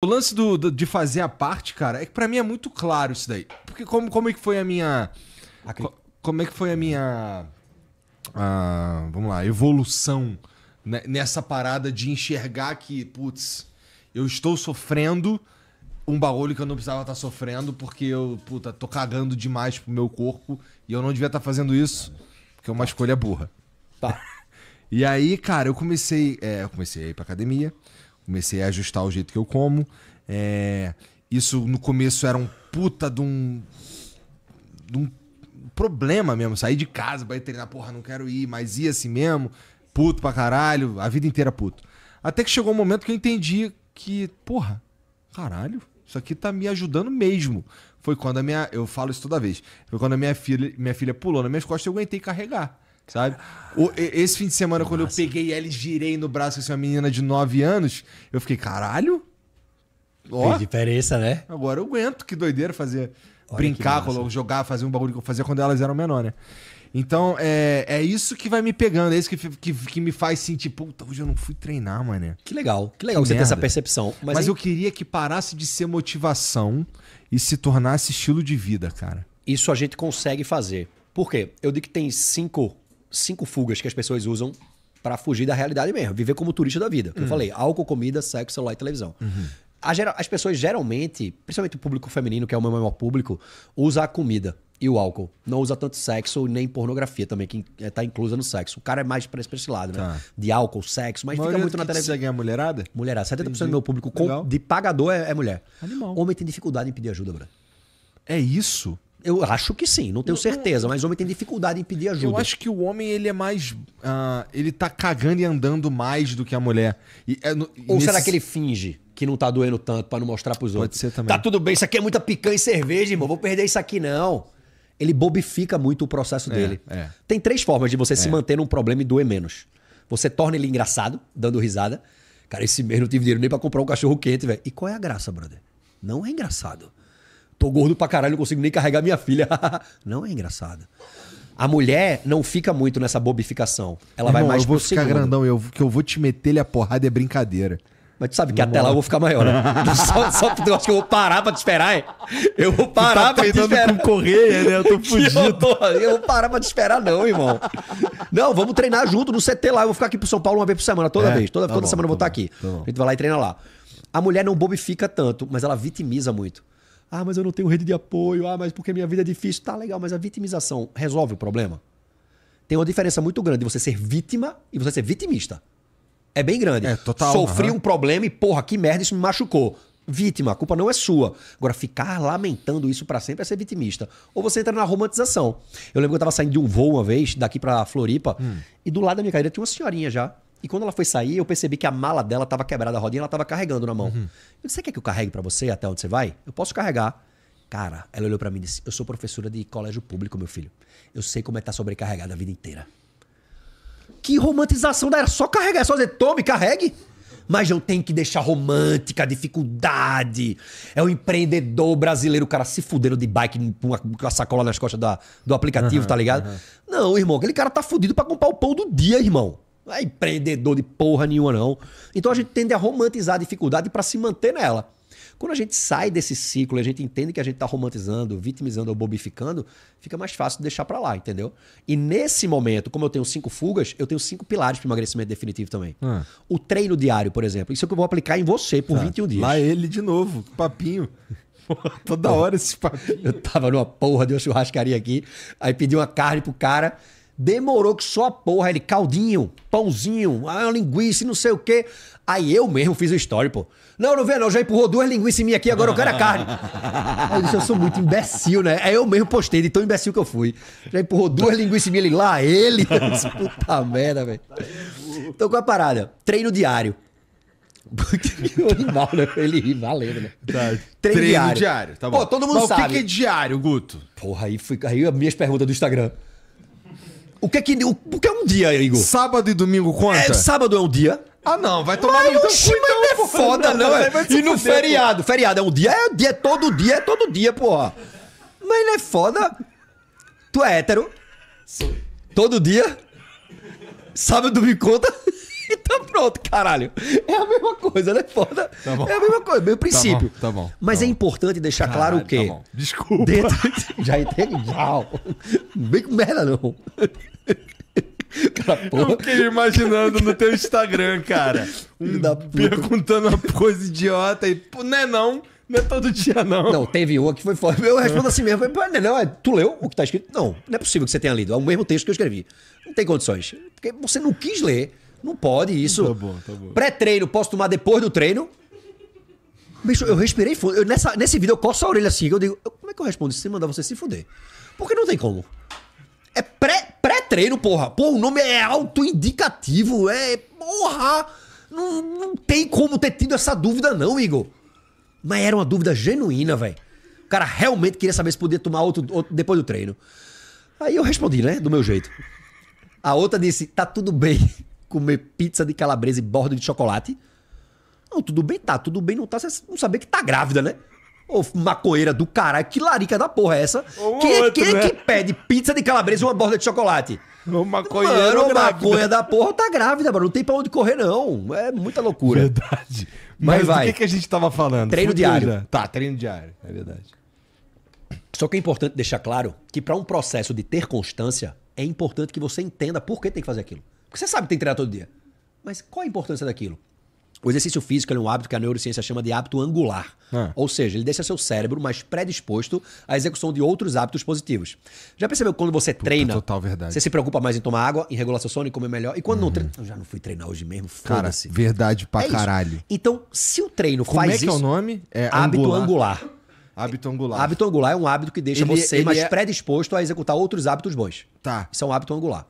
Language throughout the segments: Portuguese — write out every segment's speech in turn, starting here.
O lance do, do, de fazer a parte, cara, é que pra mim é muito claro isso daí. Porque como, como é que foi a minha. como é que foi a minha. A, ah, vamos lá, evolução né, nessa parada de enxergar que, putz, eu estou sofrendo um bagulho que eu não precisava estar tá sofrendo porque eu, puta, tô cagando demais pro meu corpo e eu não devia estar tá fazendo isso porque é uma escolha burra. Tá. e aí, cara, eu comecei. É, eu comecei a ir pra academia. Comecei a ajustar o jeito que eu como. É, isso no começo era um puta de um, de um problema mesmo. Sair de casa pra ir treinar, porra, não quero ir, mas ia assim mesmo. Puto pra caralho, a vida inteira puto. Até que chegou um momento que eu entendi que, porra, caralho, isso aqui tá me ajudando mesmo. Foi quando a minha. Eu falo isso toda vez. Foi quando a minha filha, minha filha pulou nas minhas costas e eu aguentei carregar sabe? O, esse fim de semana, Nossa. quando eu peguei ela e girei no braço com assim, uma menina de 9 anos, eu fiquei, caralho? Ó, Fez diferença, né? Agora eu aguento, que doideira fazer. Olha brincar, jogar, fazer um bagulho que eu fazia quando elas eram menor, né? Então, é, é isso que vai me pegando, é isso que, que, que me faz sentir, puta, hoje eu não fui treinar, mané. Que legal, que legal que você tem ter essa percepção. Mas, Mas eu queria que parasse de ser motivação e se tornasse estilo de vida, cara. Isso a gente consegue fazer. Por quê? Eu digo que tem cinco cinco fugas que as pessoas usam para fugir da realidade mesmo, viver como turista da vida. Uhum. Eu hum. falei, álcool, comida, sexo, celular e televisão. Uhum. Gera... As pessoas geralmente, principalmente o público feminino, que é o meu maior público, usa a comida e o álcool. Não usa tanto sexo nem pornografia também, que está é, inclusa no sexo. O cara é mais para esse, pra esse lado, né? tá. né? De álcool, sexo, mas fica muito na televisão. Você ganha é mulherada? Mulherada. 70% Entendi. do meu público com... de pagador é, é mulher. Animal. Homem tem dificuldade em pedir ajuda, Bruno. É isso? Eu acho que sim, não tenho certeza, mas o homem tem dificuldade em pedir ajuda. Eu acho que o homem, ele é mais. Ah, ele tá cagando e andando mais do que a mulher. E é no- Ou nesse- será que ele finge que não tá doendo tanto pra não mostrar pros outros? Pode ser também. Tá tudo bem, isso aqui é muita picanha e cerveja, irmão. Vou perder isso aqui, não. Ele bobifica muito o processo é, dele. é. Tem três formas de você se é. manter num problema e doer menos. Você torna ele engraçado, dando risada. Cara, esse mês não tive dinheiro nem pra comprar um cachorro quente, velho. E qual é a graça, brother? Não é engraçado. Tô gordo pra caralho, não consigo nem carregar minha filha. não é engraçado. A mulher não fica muito nessa bobificação. Ela Irmão, vai mais eu vou ficar segundo. grandão, eu, que eu vou te meter ele a porrada é brincadeira. Mas tu sabe que não até mora. lá eu vou ficar maior, né? só, só tu acha que eu vou parar pra te esperar, hein? Eu vou parar tu tá pra te esperar. com correia, né? Eu tô fudido. Eu, eu, vou parar pra te esperar, não, irmão. Não, vamos treinar junto no CT lá. Eu vou ficar aqui pro São Paulo uma vez por semana, toda é, vez. Toda, tá toda bom, semana eu vou estar tá tá aqui. Tá a gente vai lá e treina lá. A mulher não bobifica tanto, mas ela vitimiza muito. Ah, mas eu não tenho rede de apoio. Ah, mas porque minha vida é difícil. Tá legal, mas a vitimização resolve o problema? Tem uma diferença muito grande de você ser vítima e você ser vitimista. É bem grande. É, total. Sofri uhum. um problema e, porra, que merda, isso me machucou. Vítima, a culpa não é sua. Agora, ficar lamentando isso para sempre é ser vitimista. Ou você entra na romantização. Eu lembro que eu tava saindo de um voo uma vez, daqui pra Floripa, hum. e do lado da minha cadeira tinha uma senhorinha já e quando ela foi sair, eu percebi que a mala dela estava quebrada, a rodinha ela estava carregando na mão. Uhum. Eu disse: Você quer que eu carregue para você até onde você vai? Eu posso carregar. Cara, ela olhou para mim e disse: Eu sou professora de colégio público, meu filho. Eu sei como é estar tá sobrecarregada a vida inteira. Que romantização da era só carregar, é só dizer: Tome, carregue mas não tem que deixar romântica, dificuldade. É o um empreendedor brasileiro, o cara se fudendo de bike com a sacola nas costas da, do aplicativo, uhum, tá ligado? Uhum. Não, irmão, aquele cara tá fudido pra comprar o pão do dia, irmão. Não é empreendedor de porra nenhuma, não. Então a gente tende a romantizar a dificuldade para se manter nela. Quando a gente sai desse ciclo, a gente entende que a gente está romantizando, vitimizando ou bobificando, fica mais fácil deixar para lá, entendeu? E nesse momento, como eu tenho cinco fugas, eu tenho cinco pilares para emagrecimento definitivo também. Ah. O treino diário, por exemplo, isso é o que eu vou aplicar em você por ah, tá. 21 dias. Lá ele de novo, papinho. Toda hora esse papinho. Eu tava numa porra de uma churrascaria aqui, aí pedi uma carne pro cara. Demorou que só a porra, ele caldinho, pãozinho, ah, linguiça, não sei o quê. Aí eu mesmo fiz o story, pô. Não, não vê não, já empurrou duas linguiças em mim aqui, agora eu quero a carne. Aí eu disse, eu sou muito imbecil, né? Aí eu mesmo postei de tão imbecil que eu fui. Já empurrou duas linguiças em mim ali, lá ele. Disse, Puta merda, velho. Então com a parada? Treino diário. animal, né? Ele ri valendo, né? Tá. Treino, Treino diário. diário. tá bom. Pô, todo mundo Mas sabe. o que, que é diário, Guto? Porra, aí, fui, aí as minhas perguntas do Instagram. O que é que. O, o que é um dia, Igor? Sábado e domingo conta? É, sábado é um dia. Ah, não, vai tomar mas, no teu cu, então, é não é foda, não. é. E no fuder, feriado? Pô. Feriado é um dia? É, dia, é todo dia, é todo dia, porra. Mas ele é foda. Tu é hétero? Sim. Todo dia? Sábado me conta? então pronto, caralho. É a mesma coisa, né? Foda. Tá é a mesma coisa, mesmo tá princípio. Tá bom. Tá é bom Mas tá é importante deixar caralho, claro o tá quê? Tá bom. Desculpa. Dentro... Já entendi. Não Bem com merda, não. Cara, porra. Eu fiquei imaginando no teu Instagram, cara. da Perguntando uma coisa idiota e, não é não. Não é todo dia, não. Não, teve uma que foi foda. Eu respondo assim mesmo. Não, é não, é, tu leu o que tá escrito? Não, não é possível que você tenha lido. É o mesmo texto que eu escrevi. Não tem condições. Porque você não quis ler. Não pode isso. Tá bom, tá bom. Pré-treino, posso tomar depois do treino? Bicho, eu respirei fundo. Eu, nessa, nesse vídeo eu coço a orelha assim. Eu digo, como é que eu respondo isso sem mandar você se fuder? Porque não tem como. É pré-treino, pré porra. Porra, o nome é autoindicativo. É. Porra! Não, não tem como ter tido essa dúvida, não, Igor. Mas era uma dúvida genuína, velho. O cara realmente queria saber se podia tomar outro, outro depois do treino. Aí eu respondi, né? Do meu jeito. A outra disse: tá tudo bem comer pizza de calabresa e borda de chocolate. Não, tudo bem tá, tudo bem não tá, você não saber que tá grávida, né? Ô, macoeira do caralho, que larica da porra é essa? quem, é, outro, quem é né? é que pede pizza de calabresa e uma borda de chocolate? Ô, maconheiro Mano, maconha da porra tá grávida, mano. Não tem pra onde correr, não. É muita loucura. Verdade. Mas, Mas vai. que, que a gente tava falando? Treino diário. Tá, treino diário. É verdade. Só que é importante deixar claro que para um processo de ter constância, é importante que você entenda por que tem que fazer aquilo. Porque você sabe que tem que treinar todo dia. Mas qual a importância daquilo? O exercício físico é um hábito que a neurociência chama de hábito angular. Ah. Ou seja, ele deixa seu cérebro mais predisposto à execução de outros hábitos positivos. Já percebeu que quando você Puta, treina, total verdade. você se preocupa mais em tomar água, em regular seu sono, e comer melhor. E quando uhum. não treina, eu já não fui treinar hoje mesmo, foda-se. Verdade pra é caralho. Isso. Então, se o treino Como faz é isso... Como é que é o nome? É hábito angular. angular. Hábito angular. Hábito angular é um hábito que deixa ele, você é- ele mais é... predisposto a executar outros hábitos bons. Tá. Isso é um hábito angular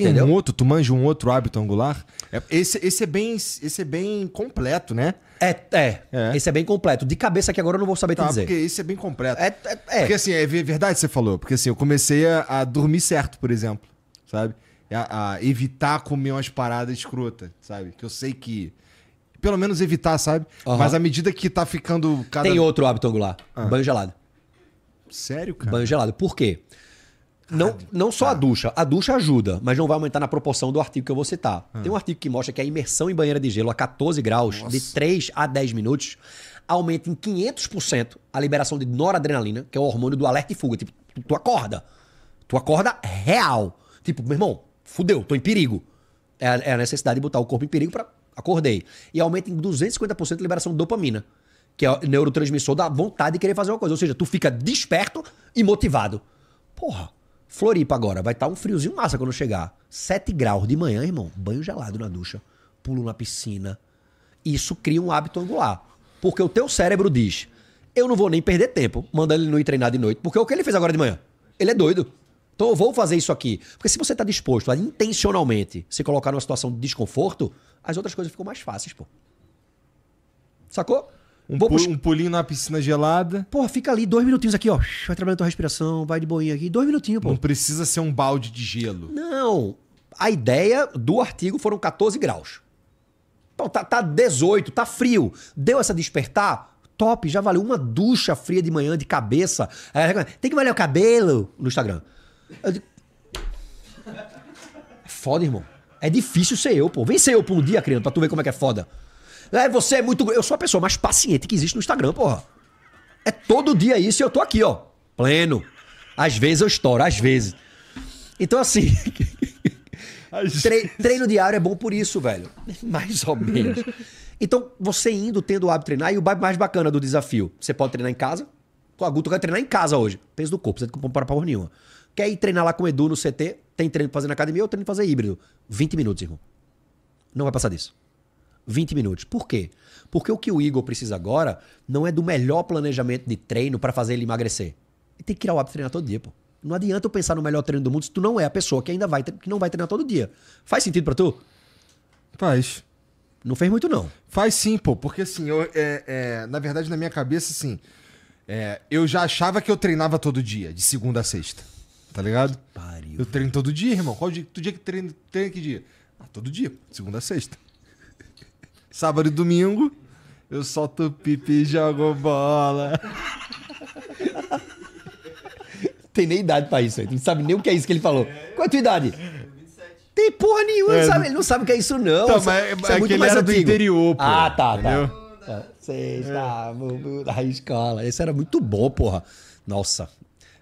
tem Entendeu? um outro, tu manja um outro hábito angular? É, esse, esse, é bem, esse é bem completo, né? É, é, é. Esse é bem completo. De cabeça que agora eu não vou saber tá, te dizer. Porque esse é bem completo. É, é, é. Porque assim, é verdade você falou. Porque assim, eu comecei a, a dormir certo, por exemplo. Sabe? A, a, evitar comer umas paradas escrotas, sabe? Que eu sei que. Pelo menos evitar, sabe? Uhum. Mas à medida que tá ficando cada. Tem outro hábito angular: ah. banho gelado. Sério, cara? Banho gelado. Por quê? Não, não só tá. a ducha. A ducha ajuda, mas não vai aumentar na proporção do artigo que eu vou citar. Hum. Tem um artigo que mostra que a imersão em banheira de gelo a 14 graus, Nossa. de 3 a 10 minutos, aumenta em 500% a liberação de noradrenalina, que é o hormônio do alerta e fuga. Tipo, tu, tu acorda. Tu acorda real. Tipo, meu irmão, fudeu, tô em perigo. É, é a necessidade de botar o corpo em perigo para acordei. E aumenta em 250% a liberação de dopamina, que é o neurotransmissor da vontade de querer fazer uma coisa. Ou seja, tu fica desperto e motivado. Porra, Floripa agora, vai estar tá um friozinho massa quando chegar. 7 graus de manhã, irmão. Banho gelado na ducha, pulo na piscina. Isso cria um hábito angular. Porque o teu cérebro diz: eu não vou nem perder tempo mandando ele não ir treinar de noite, porque o que ele fez agora de manhã? Ele é doido. Então eu vou fazer isso aqui. Porque se você está disposto a intencionalmente se colocar numa situação de desconforto, as outras coisas ficam mais fáceis, pô. Sacou? Um, pu um pulinho na piscina gelada. Pô, fica ali dois minutinhos aqui, ó. Vai trabalhando tua respiração, vai de boinha aqui. Dois minutinhos, pô. Não precisa ser um balde de gelo. Não. A ideia do artigo foram 14 graus. Então, tá, tá 18, tá frio. Deu essa despertar? Top, já valeu uma ducha fria de manhã de cabeça. É, tem que valer o cabelo no Instagram. Eu digo... É foda, irmão. É difícil ser eu, pô. Vem ser eu por um dia, criança, pra tu ver como é que é foda. É, você é muito. Eu sou a pessoa mais paciente que existe no Instagram, porra. É todo dia isso e eu tô aqui, ó. Pleno. Às vezes eu estouro, às vezes. Então, assim. Tre treino diário é bom por isso, velho. Mais ou menos. Então, você indo, tendo o hábito de treinar, e o mais bacana do desafio: você pode treinar em casa. Com a Guto, treinar em casa hoje. Peso do corpo, você não compra para porra nenhuma. Quer ir treinar lá com o Edu no CT? Tem treino pra fazer na academia ou treino pra fazer híbrido? 20 minutos, irmão. Não vai passar disso. 20 minutos. Por quê? Porque o que o Igor precisa agora não é do melhor planejamento de treino para fazer ele emagrecer. Ele tem que criar o hábito de treinar todo dia, pô. Não adianta eu pensar no melhor treino do mundo se tu não é a pessoa que ainda vai que não vai treinar todo dia. Faz sentido para tu? Faz. Não fez muito, não. Faz sim, pô. Porque assim, eu, é, é, na verdade, na minha cabeça, assim, é, eu já achava que eu treinava todo dia, de segunda a sexta. Tá ligado? Pariu. Eu treino todo dia, irmão. Qual dia, todo dia que treino, treino que dia? Ah, todo dia, segunda a sexta. Sábado e domingo, eu solto o pipi e jogo bola. Tem nem idade pra isso aí. Tu não sabe nem o que é isso que ele falou. Qual é a tua idade? Tem porra nenhuma, é, sabe? Ele não sabe o que é isso, não. Tá, isso, é mas é isso é, é muito mais era antigo. do interior, pô. Ah, tá, tá. entendeu? tá. é. da escola. Esse era muito bom, porra. Nossa,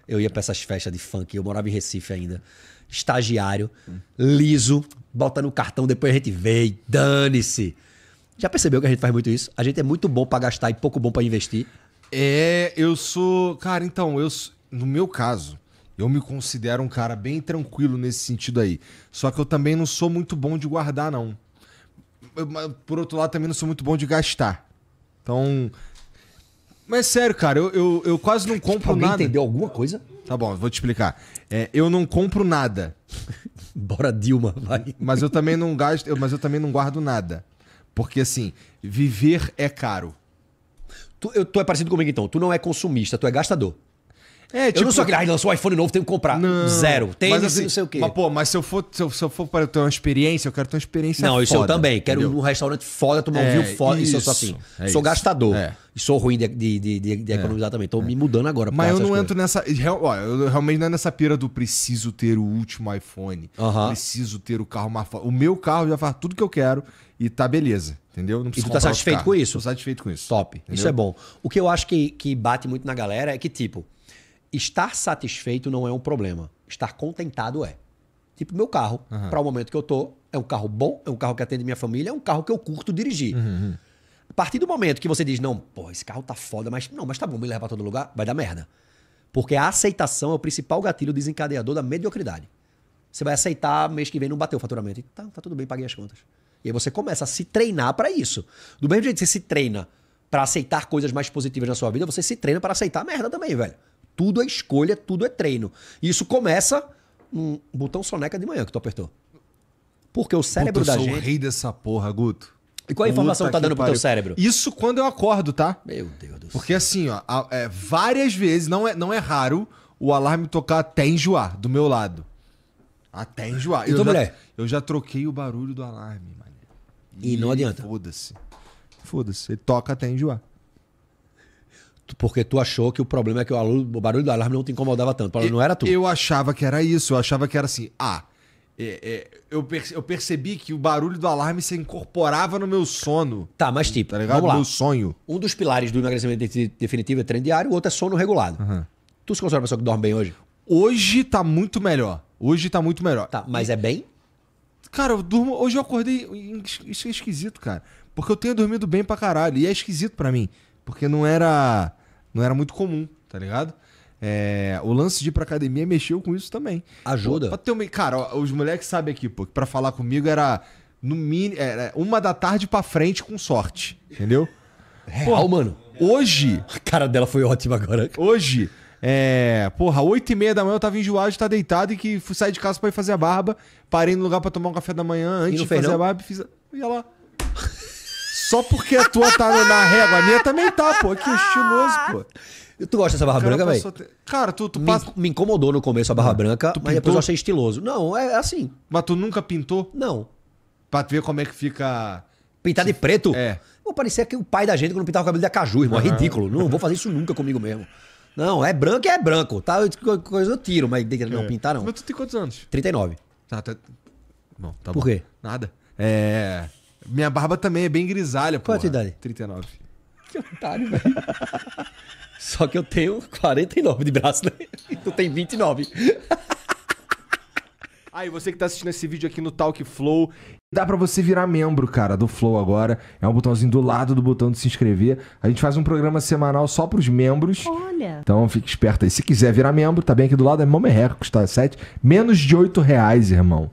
eu ia pra essas festas de funk. Eu morava em Recife ainda. Estagiário, liso, bota no cartão, depois a gente vê, dane-se. Já percebeu que a gente faz muito isso? A gente é muito bom para gastar e pouco bom para investir. É, eu sou. Cara, então, eu. No meu caso, eu me considero um cara bem tranquilo nesse sentido aí. Só que eu também não sou muito bom de guardar, não. Eu, por outro lado, também não sou muito bom de gastar. Então. Mas é sério, cara, eu, eu, eu quase não tipo, compro Alguém nada. entendeu alguma coisa? Tá bom, vou te explicar. É, eu não compro nada. Bora, Dilma, vai. Mas eu também não gasto, mas eu também não guardo nada. Porque, assim, viver é caro. Tu, eu, tu é parecido comigo então. Tu não é consumista, tu é gastador. É, tipo... Eu não tipo, sou aquele, ah, lançou um iPhone novo, tenho que comprar. Não, Zero. Tem mas, assim, não sei o quê. Mas, pô, mas se eu for, se eu, se eu for para ter uma experiência, eu quero ter uma experiência Não, isso foda, eu também. Quero entendeu? um restaurante foda, tomar é, um vinho foda. Isso, isso eu sou assim. É sou gastador. É. E sou ruim de, de, de, de é. economizar também. Tô é. me mudando agora. Mas eu não coisas. entro nessa... Real, ó, eu realmente não é nessa pira do preciso ter o último iPhone. Uh -huh. Preciso ter o carro mais foda. O meu carro já faz tudo que eu quero e tá beleza. Entendeu? Não e tu tá satisfeito com isso? Tô satisfeito com isso. Top. Entendeu? Isso é bom. O que eu acho que, que bate muito na galera é que, tipo estar satisfeito não é um problema. Estar contentado é. Tipo, meu carro, uhum. para o momento que eu tô, é um carro bom, é um carro que atende minha família, é um carro que eu curto dirigir. Uhum, uhum. A partir do momento que você diz, não, pô, esse carro tá foda, mas não, mas tá bom, me leva pra todo lugar, vai dar merda. Porque a aceitação é o principal gatilho desencadeador da mediocridade. Você vai aceitar mês que vem não bater o faturamento. E tá, tá tudo bem, paguei as contas. E aí você começa a se treinar para isso. Do mesmo jeito que você se treina para aceitar coisas mais positivas na sua vida, você se treina para aceitar merda também, velho. Tudo é escolha, tudo é treino. E isso começa num botão soneca de manhã que tu apertou. Porque o cérebro Puta, da gente. Eu sou o rei dessa porra, Guto. E qual a informação Puta que tá dando pro teu cérebro? Isso quando eu acordo, tá? Meu Deus do céu. Porque assim, ó, é, várias vezes, não é, não é raro o alarme tocar até enjoar do meu lado. Até enjoar. E eu, já, mulher? eu já troquei o barulho do alarme, mano. E, e não adianta. Foda-se. Foda-se. Ele toca até enjoar porque tu achou que o problema é que o, aluno, o barulho do alarme não te incomodava tanto. não era tu. Eu achava que era isso. Eu achava que era assim. Ah, é, é, eu, perce, eu, percebi que o barulho do alarme se incorporava no meu sono. Tá, mas tipo, tá ligado? vamos lá. meu sonho. Um dos pilares do emagrecimento definitivo é treino diário, o outro é sono regulado. Uhum. Tu se considera uma pessoa que dorme bem hoje? Hoje tá muito melhor. Hoje tá muito melhor. Tá, mas e... é bem? Cara, eu durmo. Hoje eu acordei. Isso é esquisito, cara. Porque eu tenho dormido bem pra caralho. E é esquisito para mim porque não era, não era muito comum, tá ligado? É, o lance de ir pra academia mexeu com isso também. Ajuda. Pô, ter uma, cara, os moleques sabem aqui, pô, que pra falar comigo era no mínimo. Era é, é, uma da tarde pra frente com sorte. Entendeu? É real, mano. Hoje. A cara dela foi ótima agora. Hoje. É, porra, 8 e meia da manhã eu tava enjoado de tá estar deitado e que fui sair de casa pra ir fazer a barba. Parei no lugar pra tomar um café da manhã antes de fazer não? a barba e fiz. Ia lá. Só porque a tua tá na régua. A minha também tá, pô. Que estiloso, pô. Tu gosta dessa barra cara, branca, velho? Cara, tu, tu me, passa... me incomodou no começo a barra ah, branca, mas depois eu achei estiloso. Não, é, é assim. Mas tu nunca pintou? Não. Pra ver como é que fica. Pintar de preto? É. Vou parecer que o pai da gente quando pintava o cabelo de caju, irmão. É ridículo. Não vou fazer isso nunca comigo mesmo. Não, é branco é branco. Tá, coisa eu tiro, mas não, é. pintar não. Mas tu tem quantos anos? 39. Tá, tá... Bom, tá Por bom. quê? Nada. É. Minha barba também é bem grisalha, pô. Qual a tua idade? 39. Que otário, velho. Só que eu tenho 49 de braço, né? E tu tem 29. Aí, ah, você que tá assistindo esse vídeo aqui no Talk Flow, dá para você virar membro, cara, do Flow agora. É um botãozinho do lado do botão de se inscrever. A gente faz um programa semanal só pros membros. Olha. Então fique esperto aí. Se quiser virar membro, tá bem aqui do lado, é Momerreco, custa 7. Menos de 8 reais, irmão.